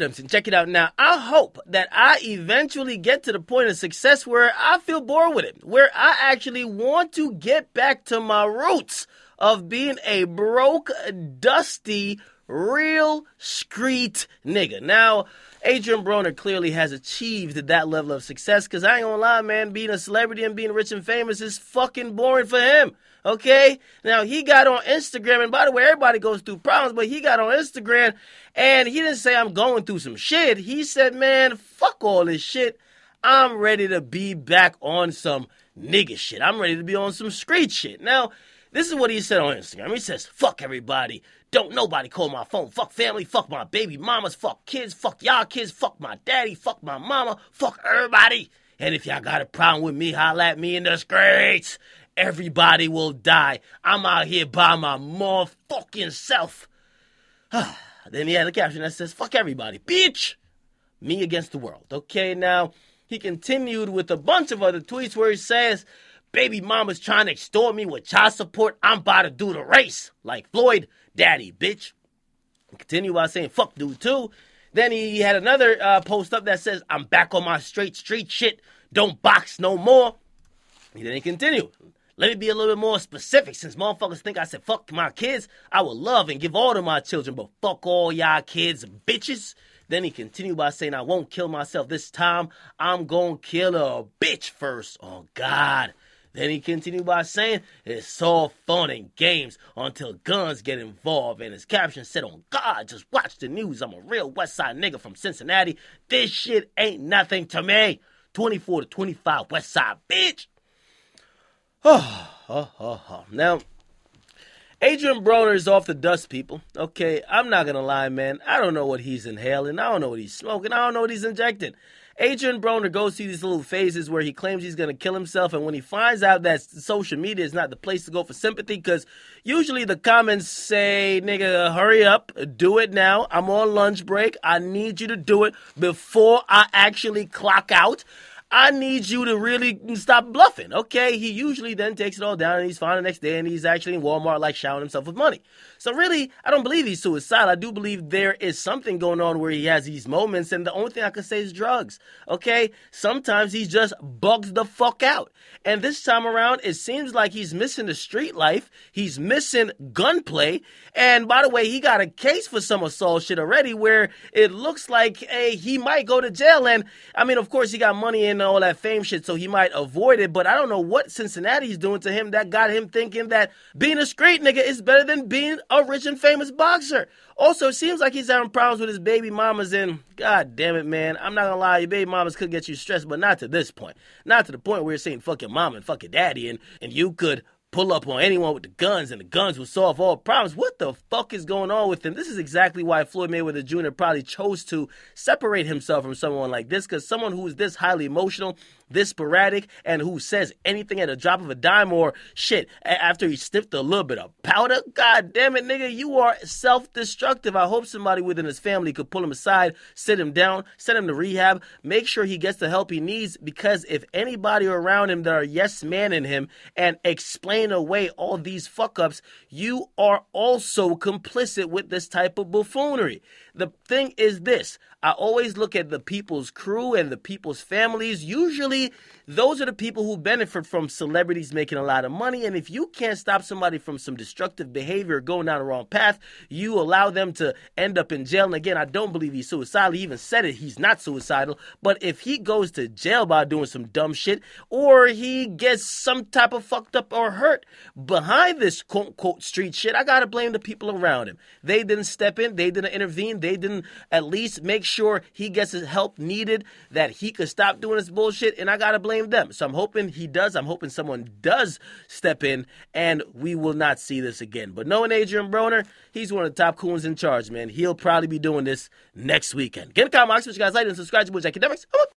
And Check it out now. I hope that I eventually get to the point of success where I feel bored with it, where I actually want to get back to my roots of being a broke, dusty Real street nigga. Now, Adrian Broner clearly has achieved that level of success because I ain't gonna lie, man, being a celebrity and being rich and famous is fucking boring for him. Okay? Now, he got on Instagram, and by the way, everybody goes through problems, but he got on Instagram and he didn't say, I'm going through some shit. He said, man, fuck all this shit. I'm ready to be back on some nigga shit. I'm ready to be on some street shit. Now, this is what he said on Instagram. He says, fuck everybody. Don't nobody call my phone. Fuck family. Fuck my baby mamas. Fuck kids. Fuck y'all kids. Fuck my daddy. Fuck my mama. Fuck everybody. And if y'all got a problem with me, holla at me in the streets. Everybody will die. I'm out here by my motherfucking self. then he had a caption that says, fuck everybody, bitch. Me against the world. Okay, now he continued with a bunch of other tweets where he says, Baby mama's trying to extort me with child support. I'm about to do the race. Like Floyd, daddy, bitch. Continue by saying, fuck dude, too. Then he had another uh, post up that says, I'm back on my straight street shit. Don't box no more. He didn't continue. Let me be a little bit more specific since motherfuckers think I said fuck my kids. I would love and give all to my children, but fuck all y'all kids, bitches. Then he continued by saying, I won't kill myself this time. I'm gonna kill a bitch first. Oh, God. Then he continued by saying, It's all fun and games until guns get involved. And his caption said, On oh, God, just watch the news. I'm a real West Side nigga from Cincinnati. This shit ain't nothing to me. 24 to 25 West Side, bitch. Oh, oh, oh, oh. Now, Adrian Broner is off the dust, people. Okay, I'm not gonna lie, man. I don't know what he's inhaling. I don't know what he's smoking. I don't know what he's injecting. Adrian Broner goes through these little phases where he claims he's gonna kill himself, and when he finds out that social media is not the place to go for sympathy, because usually the comments say, "Nigga, hurry up, do it now. I'm on lunch break. I need you to do it before I actually clock out." I need you to really stop bluffing. Okay, he usually then takes it all down and he's fine the next day and he's actually in Walmart like showering himself with money. So really, I don't believe he's suicidal. I do believe there is something going on where he has these moments and the only thing I could say is drugs. Okay? Sometimes he just bugs the fuck out. And this time around, it seems like he's missing the street life. He's missing gunplay. And by the way, he got a case for some assault shit already where it looks like hey, he might go to jail and I mean, of course he got money in and all that fame shit, so he might avoid it. But I don't know what Cincinnati's doing to him that got him thinking that being a street nigga is better than being a rich and famous boxer. Also, it seems like he's having problems with his baby mamas, and god damn it, man. I'm not gonna lie, your baby mamas could get you stressed, but not to this point. Not to the point where you're saying fuck your mom and fuck your daddy, and, and you could pull up on anyone with the guns and the guns will solve all problems. What the fuck is going on with him? This is exactly why Floyd Mayweather Jr. probably chose to separate himself from someone like this because someone who is this highly emotional, this sporadic, and who says anything at a drop of a dime or shit after he sniffed a little bit of powder, god damn it, nigga, you are self destructive. I hope somebody within his family could pull him aside, sit him down, send him to rehab, make sure he gets the help he needs because if anybody around him that are yes man in him and explain explain away all these fuck ups, you are also complicit with this type of buffoonery. The thing is this I always look at the people's crew and the people's families. Usually, those are the people who benefit from celebrities making a lot of money. And if you can't stop somebody from some destructive behavior going down the wrong path, you allow them to end up in jail. And again, I don't believe he's suicidal. He even said it, he's not suicidal. But if he goes to jail by doing some dumb shit or he gets some type of fucked up or hurt, hurt behind this quote unquote street shit, I gotta blame the people around him. They didn't step in, they didn't intervene, they didn't at least make sure he gets his help needed, that he could stop doing this bullshit, and I gotta blame them. So I'm hoping he does. I'm hoping someone does step in, and we will not see this again. But knowing Adrian Broner, he's one of the top coons in charge, man. He'll probably be doing this next weekend. Get a comment, Oxford, you guys like and subscribe to Bush Academics.